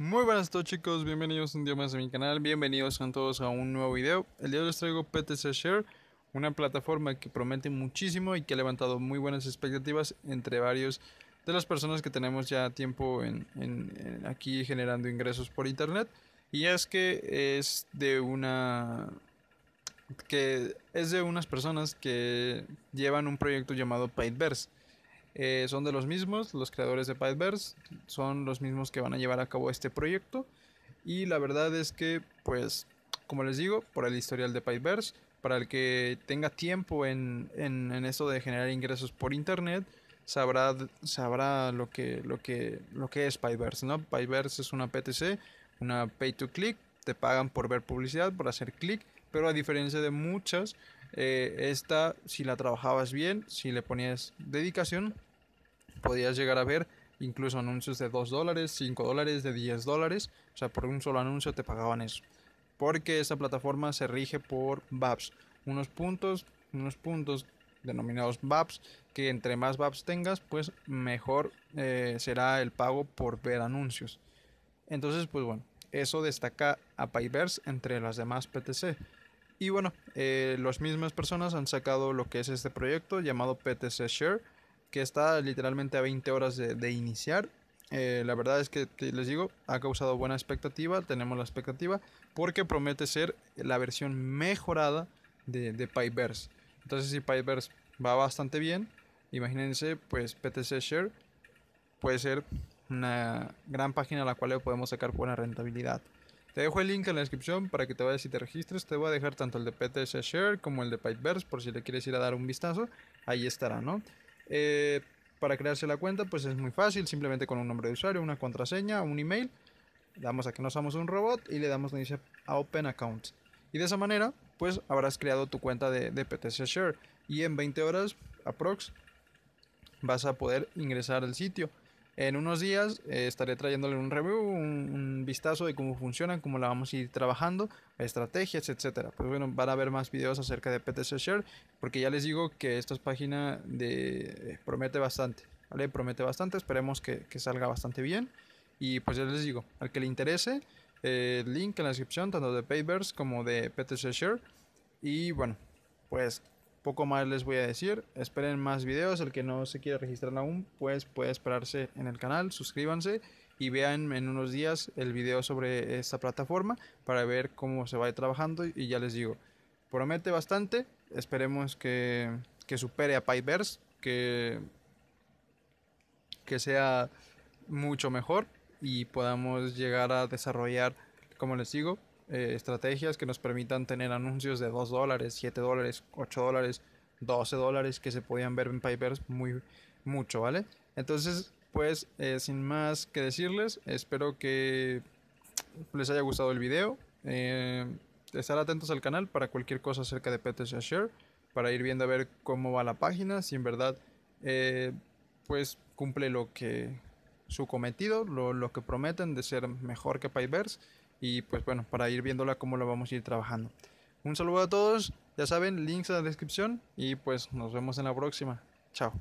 Muy buenas a todos chicos, bienvenidos un día más a mi canal, bienvenidos a todos a un nuevo video. El día de hoy les traigo PTC Share, una plataforma que promete muchísimo y que ha levantado muy buenas expectativas entre varios de las personas que tenemos ya tiempo en, aquí generando ingresos por internet. Y es que es de una que es de unas personas que llevan un proyecto llamado Paidverse. Eh, son de los mismos, los creadores de Pyverse son los mismos que van a llevar a cabo este proyecto. Y la verdad es que, pues, como les digo, por el historial de Pyverse, para el que tenga tiempo en, en, esto de generar ingresos por internet, sabrá, sabrá lo, que, lo, que, lo que es Pyverse, ¿no? es una PTC, una pay to click, te pagan por ver publicidad, por hacer clic, pero a diferencia de muchas, eh, esta, si la trabajabas bien, si le ponías dedicación, podías llegar a ver incluso anuncios de 2 dólares, 5 dólares, de 10 dólares. O sea, por un solo anuncio te pagaban eso. Porque esa plataforma se rige por VAPS. Unos puntos, unos puntos denominados VAPS, que entre más VAPS tengas, pues mejor eh, será el pago por ver anuncios. Entonces, pues bueno, eso destaca a Pyverse entre las demás PTC. Y bueno, eh, las mismas personas han sacado lo que es este proyecto llamado PTC Share que está literalmente a 20 horas de, iniciar. Eh, la verdad es que les digo, ha causado buena expectativa, tenemos la expectativa, porque promete ser la versión mejorada de, de Pyverse. Entonces, si Pyverse va bastante bien, imagínense, pues PTC Share puede ser una gran página a la cual podemos sacar buena rentabilidad. Te dejo el link en la descripción para que te vayas y te registres. Te voy a dejar tanto el de PTC Share como el de Pyverse por si le quieres ir a dar un vistazo. Ahí estará, ¿no? Eh, para crearse la cuenta, pues es muy fácil, simplemente con un nombre de usuario, una contraseña, un email. Damos a que no somos un robot y le damos dice a Open Account. Y de esa manera, pues habrás creado tu cuenta de, PTC Share. Y en 20 horas, aprox, vas a poder ingresar al sitio. En unos días eh, estaré trayéndole un review, un, vistazo de cómo funcionan, cómo la vamos a ir trabajando, estrategias, etcétera. Pues bueno, van a ver más videos acerca de PTC Share, porque ya les digo que esta página de, eh, promete bastante, ¿vale? Promete bastante, esperemos que, salga bastante bien. Y pues ya les digo, al que le interese, eh, el link en la descripción, tanto de Papers como de PTC Share. Y bueno, pues poco más les voy a decir. Esperen más videos. El que no se quiere registrar aún, pues puede esperarse en el canal. Suscríbanse y vean en unos días el video sobre esta plataforma para ver cómo se va trabajando. Y ya les digo, promete bastante. Esperemos que, supere a Pyverse, que, que sea mucho mejor y podamos llegar a desarrollar, como les digo, eh, estrategias que nos permitan tener anuncios de 2 dólares, 7 dólares, 8 dólares, 12 dólares que se podían ver en Piper's muy mucho, ¿vale? Entonces, pues eh, sin más que decirles, espero que les haya gustado el video. Eh, estar atentos al canal para cualquier cosa acerca de Pet Share, para ir viendo a ver cómo va la página, si en verdad pues cumple lo que su cometido, lo, que prometen de ser mejor que Piper's y pues bueno, para ir viéndola cómo la vamos a ir trabajando. Un saludo a todos, ya saben, links en la descripción y pues nos vemos en la próxima. Chao.